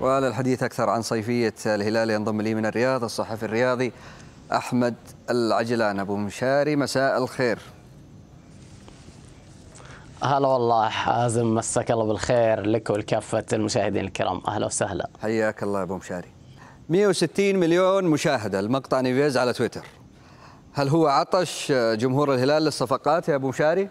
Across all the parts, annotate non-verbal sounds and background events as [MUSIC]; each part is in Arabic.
وللحديث أكثر عن صيفية الهلال ينضم لي من الرياض الصحفي الرياضي أحمد العجلان أبو مشاري مساء الخير هلا والله حازم مساك الله بالخير لك ولكافة المشاهدين الكرام أهلا وسهلا حياك الله أبو مشاري 160 مليون مشاهدة المقطع نيفيز على تويتر هل هو عطش جمهور الهلال للصفقات يا أبو مشاري؟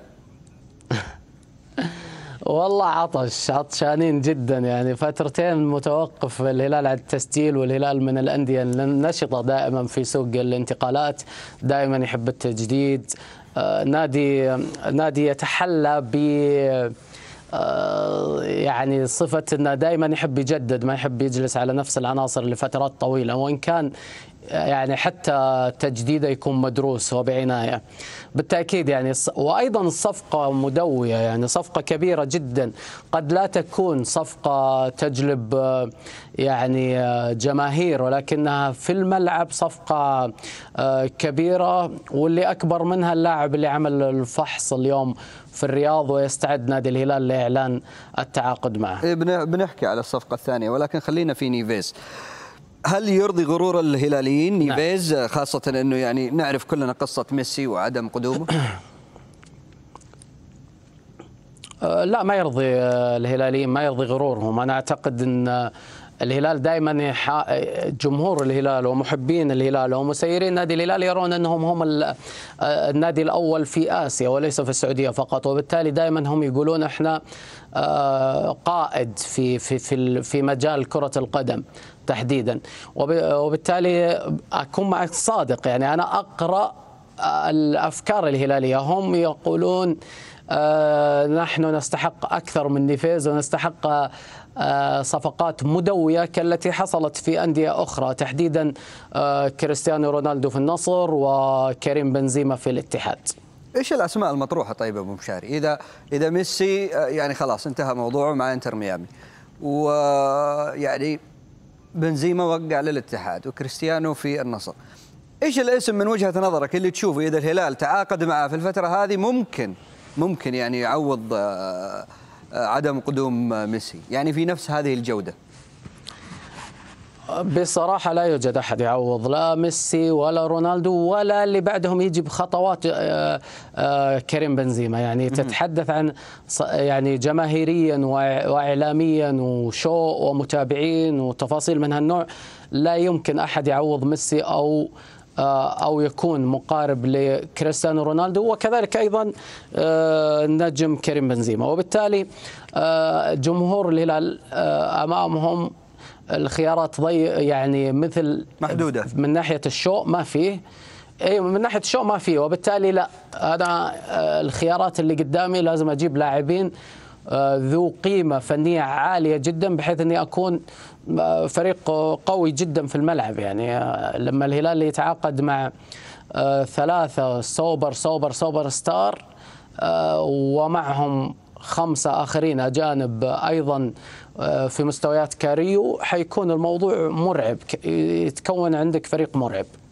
والله عطش عطشانين جدا يعني فترتين متوقف الهلال عن التسجيل والهلال من الانديه النشطه دائما في سوق الانتقالات دائما يحب التجديد آه، نادي نادي يتحلى ب آه، يعني صفة أنه دائما يحب يجدد ما يحب يجلس على نفس العناصر لفترات طويلة وإن كان يعني حتى تجديده يكون مدروس وبعنايه بالتاكيد يعني وايضا الصفقه مدويه يعني صفقه كبيره جدا قد لا تكون صفقه تجلب يعني جماهير ولكنها في الملعب صفقه آه، كبيره واللي اكبر منها اللاعب اللي عمل الفحص اليوم في الرياض ويستعد نادي الهلال لاعلان التعاقد معه. إيه، بنحكي على الصفقه الثانيه ولكن خلينا في نيفيز. هل يرضي غرور الهلاليين نعم. نيفيز نعم. خاصة أنه يعني نعرف كلنا قصة ميسي وعدم قدومه [COUGHS] آه، لا ما يرضي آه، الهلاليين ما يرضي غرورهم أنا أعتقد أن آه، الهلال دائما جمهور الهلال ومحبين الهلال ومسيرين نادي الهلال يرون انهم هم آه، النادي الاول في اسيا وليس في السعوديه فقط وبالتالي دائما هم يقولون احنا آه، قائد في في في في مجال كره القدم تحديدا وبالتالي اكون معك صادق يعني انا اقرا الافكار الهلاليه هم يقولون آه، نحن نستحق اكثر من نيفيز ونستحق آه، صفقات مدوية كالتي حصلت في أندية أخرى تحديدا آه، كريستيانو رونالدو في النصر وكريم بنزيما في الاتحاد ايش الاسماء المطروحه طيب ابو مشاري اذا اذا ميسي يعني خلاص انتهى موضوعه مع انتر ميامي ويعني بنزيما وقع للاتحاد وكريستيانو في النصر ايش الاسم من وجهه نظرك اللي تشوفه اذا الهلال تعاقد معه في الفتره هذه ممكن ممكن يعني يعوض آه، آه، عدم قدوم ميسي يعني في نفس هذه الجوده بصراحة لا يوجد أحد يعوض لا ميسي ولا رونالدو ولا اللي بعدهم يجي بخطوات آه، كريم بنزيما يعني تتحدث عن يعني جماهيريا وإعلاميا وشو ومتابعين وتفاصيل من هالنوع لا يمكن أحد يعوض ميسي أو آه، او يكون مقارب لكريستيانو رونالدو وكذلك ايضا آه، نجم كريم بنزيما وبالتالي آه، جمهور الهلال امامهم الخيارات ضي يعني مثل محدوده من ناحيه الشو ما فيه اي من ناحيه الشو ما فيه وبالتالي لا انا الخيارات اللي قدامي لازم اجيب لاعبين آه، ذو قيمه فنيه عاليه جدا بحيث اني اكون آه، فريق قوي جدا في الملعب يعني آه، لما الهلال يتعاقد مع ثلاثه سوبر سوبر سوبر ستار ومعهم خمسه اخرين اجانب ايضا في مستويات كاريو حيكون الموضوع مرعب يتكون عندك فريق مرعب